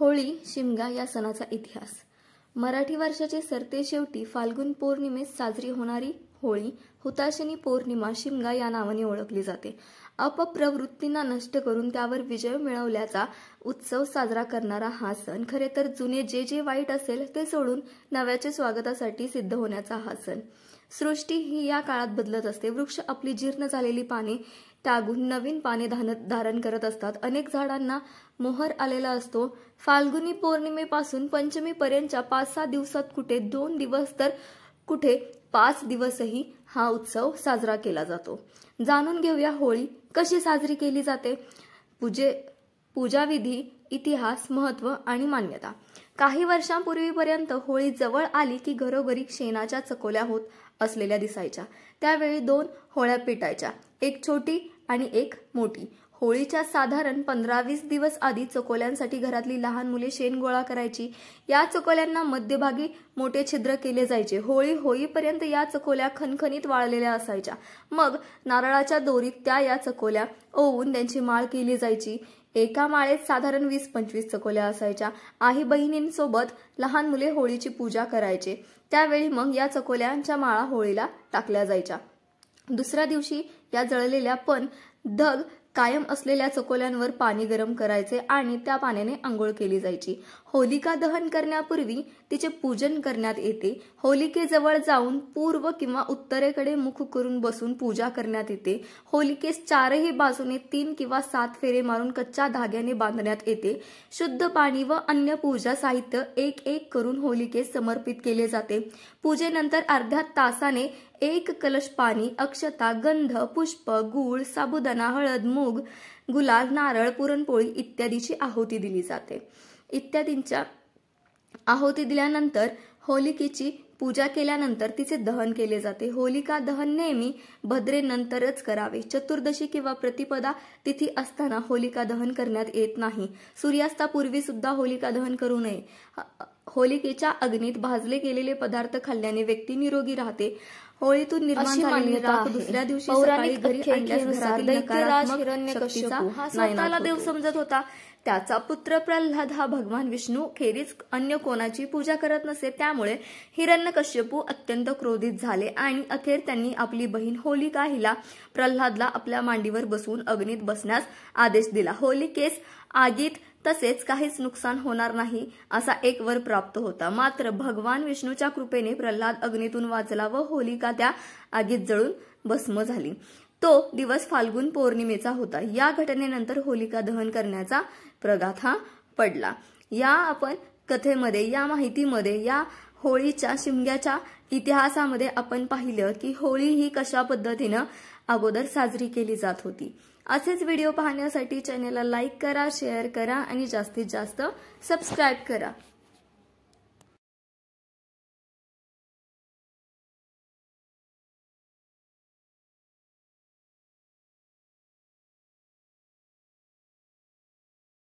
होळी शिमगा या सणाचा इतिहास मराठी वर्षाचे सरते शेवटी फाल्गुन पौर्णिमेत साजरी होणारी होळी हुताशिनी पौर्णिमा शिमगा या नावाने ओळखली जाते अपप्रवृत्तींना नष्ट करून त्यावर विजय मिळवल्याचा उत्सव साजरा करणारा हा सण खरे तर जुने जे जे वाईट असेल ते सोडून नव्याच्या स्वागतासाठी सिद्ध होण्याचा हा सण सृष्टी ही या काळात बदलत असते वृक्ष आपली जीर्ण झालेली पाने टागून नवीन पाने धारण करत असतात अनेक झाडांना मोहर आलेला असतो फाल्गुनी पौर्णिमेपासून पंचमीपर्यंतच्या पाच सहा दिवसात कुठे दोन दिवस तर कुठे पाच दिवसही हा उत्सव साजरा केला जातो जाणून घेऊया होळी कशी साजरी केली जाते पूजे पूजाविधी इतिहास महत्व आणि मान्यता काही वर्षांपूर्वीपर्यंत होळी जवळ आली की घरोघरी शेणाच्या चकोल्या होत असलेल्या दिसायच्या त्यावेळी दोन होळ्या पिटायच्या एक छोटी आणि एक मोठी होळीच्या साधारण पंधरा वीस दिवस आधी चकोल्यांसाठी घरातली लहान मुले शेण गोळा करायची या चकोल्यांना मध्यभागी मोठे छिद्र केले जायचे होळी होईपर्यंत या चकोल्या खणखणीत वाळलेल्या असायच्या मग नारळाच्या दोरीत त्या या चकोल्या ओवून त्यांची माळ केली जायची एका माळेत साधारण वीस पंचवीस चकोल्या असायच्या आई बहिणींसोबत लहान मुले होळीची पूजा करायचे त्यावेळी मग या चकोल्यांच्या माळा होळीला टाकल्या जायच्या दुसऱ्या दिवशी या जळलेल्या पण धग कायम असलेल्या चकोल्यांवर पाणी गरम करायचे आणि त्या पाण्याने आंघोळ केली जायची होलिका दहन करण्यापूर्वी तिचे पूजन करण्यात येते होलिकेजवळ जाऊन पूर्व किंवा उत्तरेकडे मुख करून बसून पूजा करण्यात येते होलिकेस चारही बाजूने तीन किंवा सात फेरे मारून कच्च्या धाग्याने बांधण्यात येते शुद्ध पाणी व अन्य पूजा साहित्य एक एक करून होलिकेस समर्पित केले जाते पूजेनंतर अर्ध्या तासाने एक कलश पाणी अक्षता गंध पुष्प गुळ साबुदाणा हळद मूग गुलाल नारळ पुरणपोळी इत्यादीची आहुती दिली जाते इत्यादींच्या आहुती दिल्यानंतर होलिकेची पूजा केल्यानंतर तिचे दहन केले जाते होलिका दहन नेहमी भद्रेनंतरच करावे चतुर्दशी किंवा प्रतिपदा तिथी असताना होलिका दहन करण्यात येत नाही सूर्यास्तापूर्वी सुद्धा होलिका दहन करू नये होलिकेच्या अग्नीत भाजले गेलेले पदार्थ खाल्ल्याने व्यक्ती निरोगी राहते होळीतून निर्माण झालेली राख दुसऱ्या दिवशी सकाळी घरी आणल्यास घरातील नकारात्मक शक्तीचा स्वतःला देव समजत होता त्याचा पुत्र प्रल्हाद हा भगवान विष्णू खेरीज अन्य कोणाची पूजा करत नसे त्यामुळे हिरण्यकश्यपू अत्यंत क्रोधित झाले आणि अखेर त्यांनी आपली बहीण होलिका हिला प्रल्हादला आपल्या मांडीवर बसवून अग्नीत बसण्यास आदेश दिला होलिकेस आगीत तसेच काहीच नुकसान होणार नाही असा एक वर प्राप्त होता मात्र भगवान विष्णूच्या कृपेने प्रल्हाद अग्नीतून वाचला व होलिका त्या आगीत जळून भस्म झाली तो दिवस फाल्गुन पौर्णिमेचा होता या घटनेनंतर होलिका दहन करण्याचा प्रघात पडला या आपण कथेमध्ये या माहितीमध्ये या होळीच्या शिमग्याच्या इतिहासामध्ये आपण पाहिलं की होळी ही कशा पद्धतीनं अगोदर साजरी केली जात होती असेच व्हिडिओ पाहण्यासाठी चॅनेलला लाईक करा शेअर करा आणि जास्तीत जास्त सबस्क्राईब करा